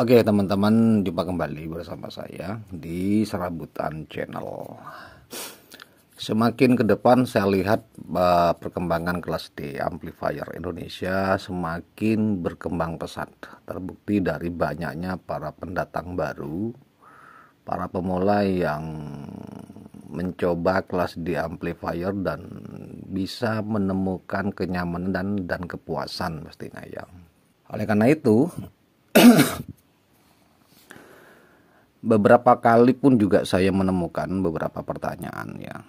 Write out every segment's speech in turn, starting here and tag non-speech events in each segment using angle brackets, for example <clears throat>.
Oke teman-teman jumpa kembali bersama saya di Serabutan Channel Semakin ke depan saya lihat eh, perkembangan kelas D amplifier Indonesia semakin berkembang pesat Terbukti dari banyaknya para pendatang baru Para pemula yang mencoba kelas D amplifier dan bisa menemukan kenyamanan dan, kepuasan pastinya ya Oleh karena itu beberapa kali pun juga saya menemukan beberapa pertanyaan ya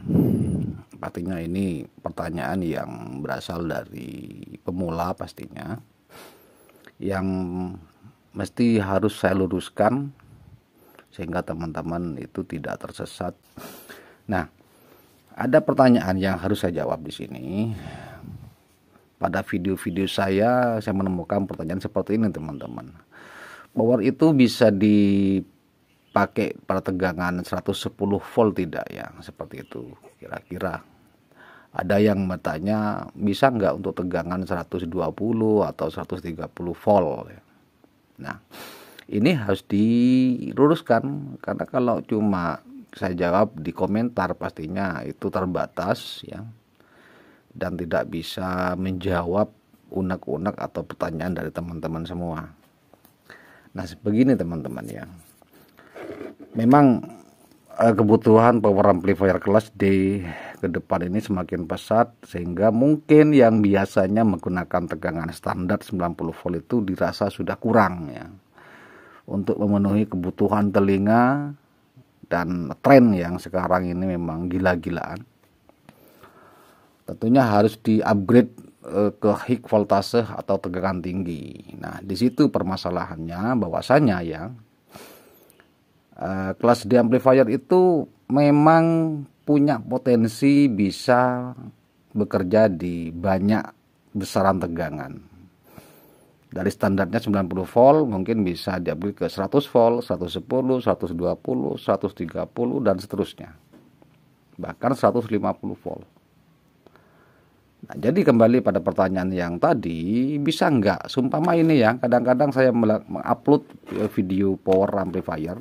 pastinya ini pertanyaan yang berasal dari pemula pastinya yang mesti harus saya luruskan sehingga teman-teman itu tidak tersesat nah ada pertanyaan yang harus saya jawab di sini pada video-video saya saya menemukan pertanyaan seperti ini teman-teman power itu bisa di pakai pertegangan 110 volt tidak ya seperti itu kira-kira ada yang bertanya bisa nggak untuk tegangan 120 atau 130 volt ya? nah ini harus diluruskan karena kalau cuma saya jawab di komentar pastinya itu terbatas ya dan tidak bisa menjawab unek-unek atau pertanyaan dari teman-teman semua. Nah, begini teman-teman ya memang eh, kebutuhan power amplifier kelas D ke depan ini semakin pesat sehingga mungkin yang biasanya menggunakan tegangan standar 90 volt itu dirasa sudah kurang ya untuk memenuhi kebutuhan telinga dan tren yang sekarang ini memang gila-gilaan tentunya harus di upgrade eh, ke high voltase atau tegangan tinggi nah di situ permasalahannya bahwasanya ya Eh, kelas di amplifier itu memang punya potensi bisa bekerja di banyak besaran tegangan dari standarnya 90 volt mungkin bisa diambil ke 100 volt, 110, 120, 130 dan seterusnya. Bahkan 150 volt. Nah, jadi kembali pada pertanyaan yang tadi, bisa nggak? Sumpama ini ya, kadang-kadang saya mengupload eh, video power amplifier,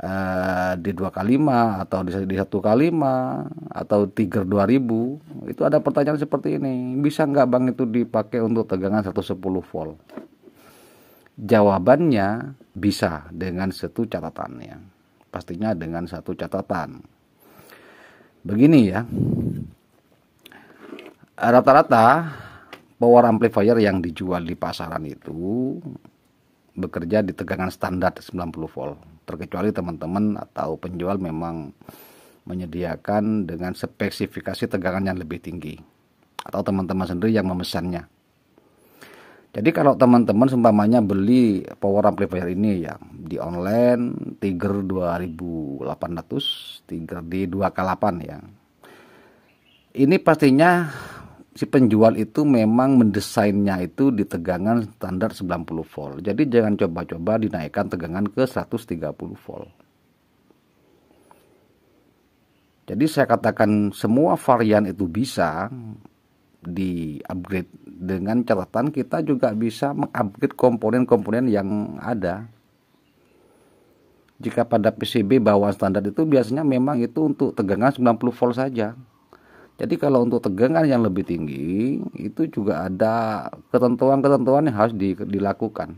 uh, di dua kalimat atau di, di satu kalimat atau tiger ribu itu ada pertanyaan seperti ini bisa nggak bang itu dipakai untuk tegangan 110 volt jawabannya bisa dengan satu catatannya pastinya dengan satu catatan begini ya rata-rata power amplifier yang dijual di pasaran itu bekerja di tegangan standar 90 volt terkecuali teman-teman atau penjual memang menyediakan dengan spesifikasi tegangan yang lebih tinggi atau teman-teman sendiri yang memesannya. Jadi kalau teman-teman seumpamanya beli power amplifier ini ya di online Tiger 2800, Tiger D2K8 ya. Ini pastinya si penjual itu memang mendesainnya itu di tegangan standar 90 volt. Jadi jangan coba-coba dinaikkan tegangan ke 130 volt. Jadi saya katakan semua varian itu bisa di upgrade dengan catatan kita juga bisa mengupgrade komponen-komponen yang ada. Jika pada PCB bawaan standar itu biasanya memang itu untuk tegangan 90 volt saja. Jadi kalau untuk tegangan yang lebih tinggi itu juga ada ketentuan-ketentuan yang harus di, dilakukan.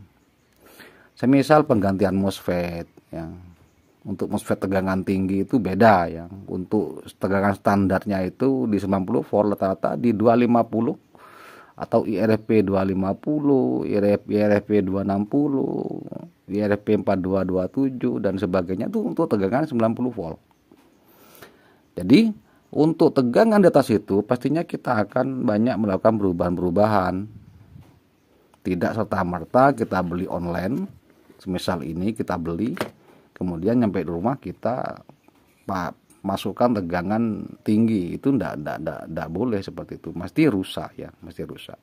Semisal penggantian MOSFET ya. Untuk MOSFET tegangan tinggi itu beda ya. Untuk tegangan standarnya itu di 90 volt rata-rata di 250 atau IRFP 250, IRFP, IRFP 260, IRFP 4227 dan sebagainya itu untuk tegangan 90 volt. Jadi untuk tegangan di atas itu pastinya kita akan banyak melakukan perubahan-perubahan. Tidak serta-merta kita beli online, semisal ini kita beli, kemudian nyampe di rumah kita masukkan tegangan tinggi itu ndak ndak ndak, ndak boleh seperti itu mesti rusak ya mesti rusak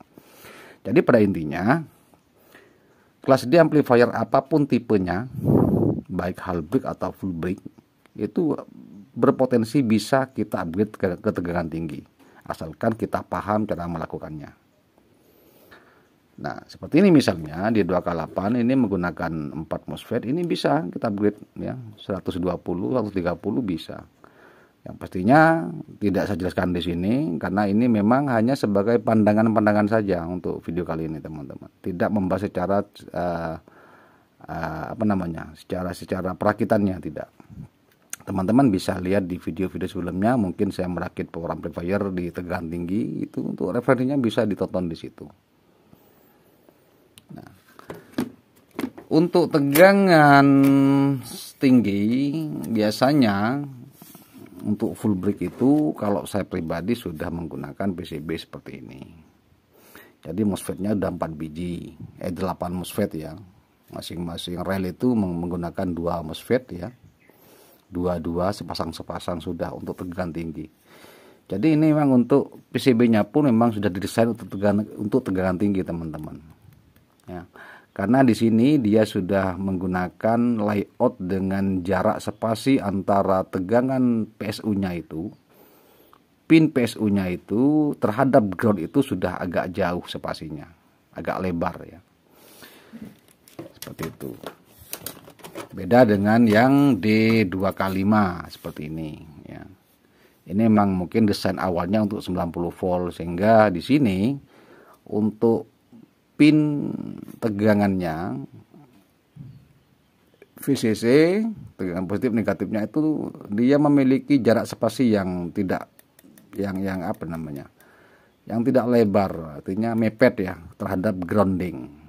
jadi pada intinya kelas D amplifier apapun tipenya baik hal brick atau full brick itu berpotensi bisa kita upgrade ke tegangan tinggi asalkan kita paham cara melakukannya. Nah, seperti ini misalnya di 2K8 ini menggunakan 4 MOSFET ini bisa kita upgrade ya 120 130 bisa. Yang pastinya tidak saya jelaskan di sini karena ini memang hanya sebagai pandangan-pandangan saja untuk video kali ini teman-teman. Tidak membahas secara uh, uh, apa namanya? secara secara perakitannya tidak teman-teman bisa lihat di video-video sebelumnya mungkin saya merakit power amplifier di tegangan tinggi itu untuk referensinya bisa ditonton di situ nah, untuk tegangan tinggi biasanya untuk full brick itu kalau saya pribadi sudah menggunakan PCB seperti ini jadi MOSFETnya ada 4 biji eh 8 MOSFET ya masing-masing rel itu menggunakan 2 MOSFET ya dua-dua sepasang-sepasang sudah untuk tegangan tinggi. Jadi ini memang untuk PCB-nya pun memang sudah didesain untuk tegangan untuk tegangan tinggi teman-teman. Ya. Karena di sini dia sudah menggunakan layout dengan jarak spasi antara tegangan PSU-nya itu pin PSU-nya itu terhadap ground itu sudah agak jauh spasinya, agak lebar ya. Seperti itu. Beda dengan yang D2K5 seperti ini ya. Ini memang mungkin desain awalnya untuk 90 volt sehingga di sini untuk pin tegangannya VCC tegangan positif negatifnya itu dia memiliki jarak spasi yang tidak yang yang apa namanya yang tidak lebar artinya mepet ya terhadap grounding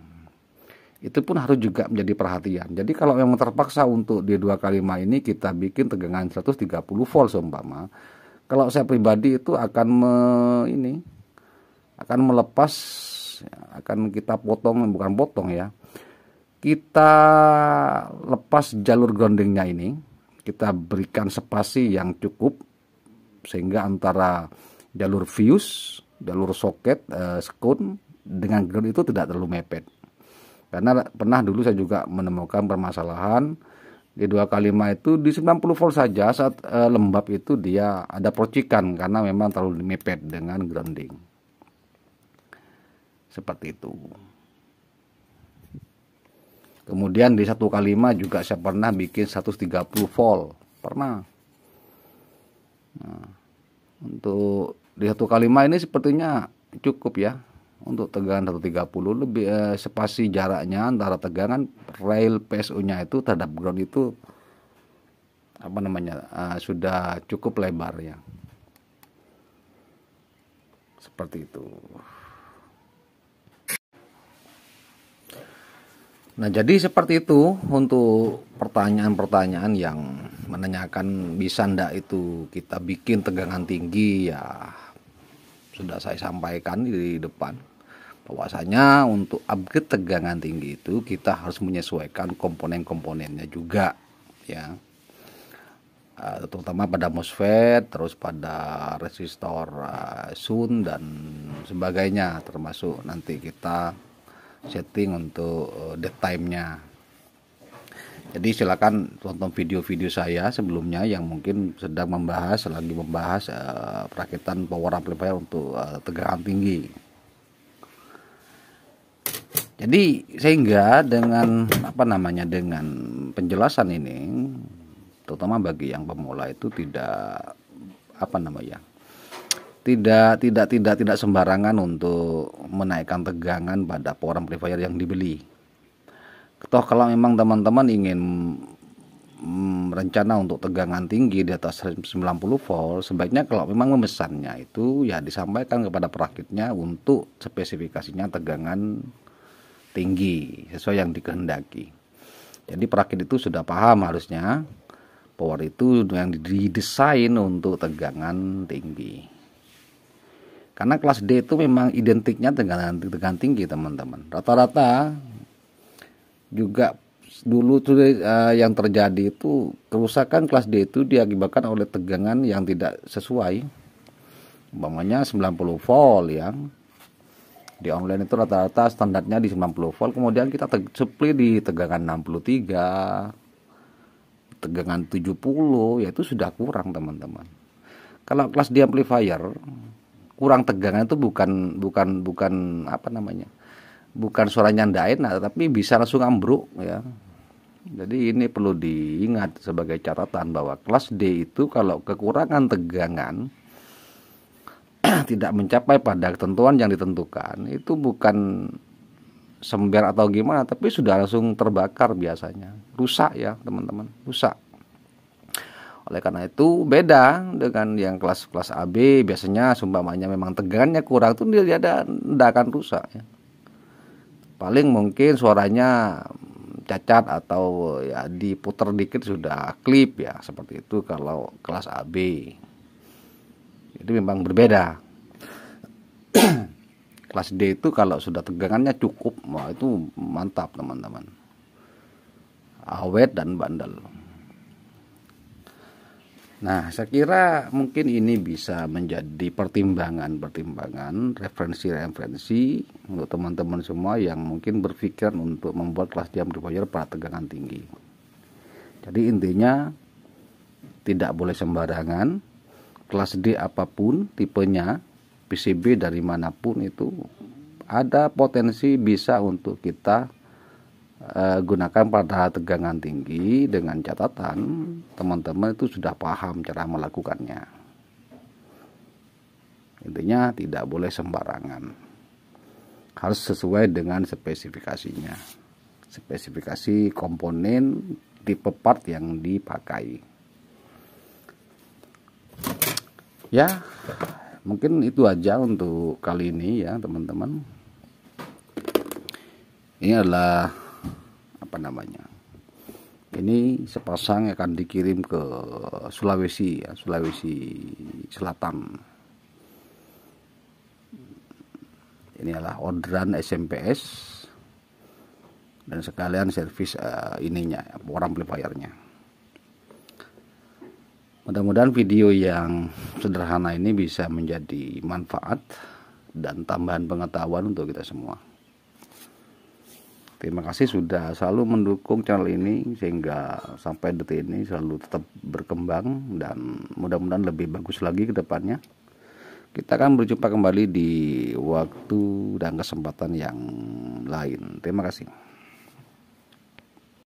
itu pun harus juga menjadi perhatian. Jadi kalau memang terpaksa untuk di dua kalimat ini kita bikin tegangan 130 volt seumpama, kalau saya pribadi itu akan me, ini akan melepas ya, akan kita potong bukan potong ya. Kita lepas jalur groundingnya ini, kita berikan spasi yang cukup sehingga antara jalur fuse, jalur soket, eh, skun dengan ground itu tidak terlalu mepet karena pernah dulu saya juga menemukan permasalahan di dua kalimat itu di 90 volt saja saat e, lembab itu dia ada percikan karena memang terlalu mepet dengan grounding seperti itu kemudian di satu kalimat juga saya pernah bikin 130 volt pernah nah, untuk di satu kalimat ini sepertinya cukup ya untuk tegangan 130 lebih eh, spasi jaraknya antara tegangan rail PSU-nya itu terhadap ground itu apa namanya eh, sudah cukup lebar ya seperti itu Nah, jadi seperti itu untuk pertanyaan-pertanyaan yang menanyakan bisa ndak itu kita bikin tegangan tinggi ya sudah saya sampaikan di depan bahwasanya untuk upgrade tegangan tinggi itu kita harus menyesuaikan komponen-komponennya juga ya uh, terutama pada MOSFET terus pada resistor uh, SUN dan sebagainya termasuk nanti kita setting untuk uh, eh, dead time-nya jadi silakan tonton video-video saya sebelumnya yang mungkin sedang membahas lagi membahas uh, perakitan power amplifier untuk uh, tegangan tinggi jadi sehingga dengan apa namanya dengan penjelasan ini terutama bagi yang pemula itu tidak apa namanya tidak tidak tidak tidak sembarangan untuk menaikkan tegangan pada power amplifier yang dibeli. Toh kalau memang teman-teman ingin mm, rencana untuk tegangan tinggi di atas 90 volt, sebaiknya kalau memang memesannya itu ya disampaikan kepada perakitnya untuk spesifikasinya tegangan tinggi sesuai yang dikehendaki. Jadi perakit itu sudah paham harusnya power itu yang didesain untuk tegangan tinggi. Karena kelas D itu memang identiknya tegangan, tegangan tinggi teman-teman. Rata-rata juga dulu tuh eh, yang terjadi itu kerusakan kelas D itu diakibatkan oleh tegangan yang tidak sesuai umpamanya 90 volt yang di online itu rata-rata standarnya di 90 volt kemudian kita supply di tegangan 63 tegangan 70 yaitu sudah kurang teman-teman kalau kelas di amplifier kurang tegangan itu bukan bukan bukan apa namanya bukan suaranya ndak enak tapi bisa langsung ambruk ya jadi ini perlu diingat sebagai catatan bahwa kelas D itu kalau kekurangan tegangan <clears throat> tidak mencapai pada ketentuan yang ditentukan itu bukan sember atau gimana tapi sudah langsung terbakar biasanya rusak ya teman-teman rusak oleh karena itu beda dengan yang kelas-kelas AB biasanya sumbamanya memang tegangnya kurang tuh dia ada tidak akan rusak ya. paling mungkin suaranya cacat atau ya diputar dikit sudah klip ya seperti itu kalau kelas AB jadi memang berbeda. <clears throat> Kelas D itu kalau sudah tegangannya cukup, wah itu mantap teman-teman. Awet dan bandel. Nah, saya kira mungkin ini bisa menjadi pertimbangan-pertimbangan, referensi-referensi untuk teman-teman semua yang mungkin berpikir untuk membuat kelas di berbayar pada tegangan tinggi. Jadi intinya tidak boleh sembarangan, kelas D apapun tipenya PCB dari manapun itu ada potensi bisa untuk kita uh, gunakan pada tegangan tinggi dengan catatan teman-teman itu sudah paham cara melakukannya intinya tidak boleh sembarangan harus sesuai dengan spesifikasinya spesifikasi komponen tipe part yang dipakai ya mungkin itu aja untuk kali ini ya teman-teman ini adalah apa namanya ini sepasang akan dikirim ke Sulawesi ya Sulawesi Selatan ini adalah orderan SMPS dan sekalian servis uh, ininya orang bayarnya Mudah-mudahan video yang sederhana ini bisa menjadi manfaat dan tambahan pengetahuan untuk kita semua. Terima kasih sudah selalu mendukung channel ini sehingga sampai detik ini selalu tetap berkembang dan mudah-mudahan lebih bagus lagi ke depannya. Kita akan berjumpa kembali di waktu dan kesempatan yang lain. Terima kasih.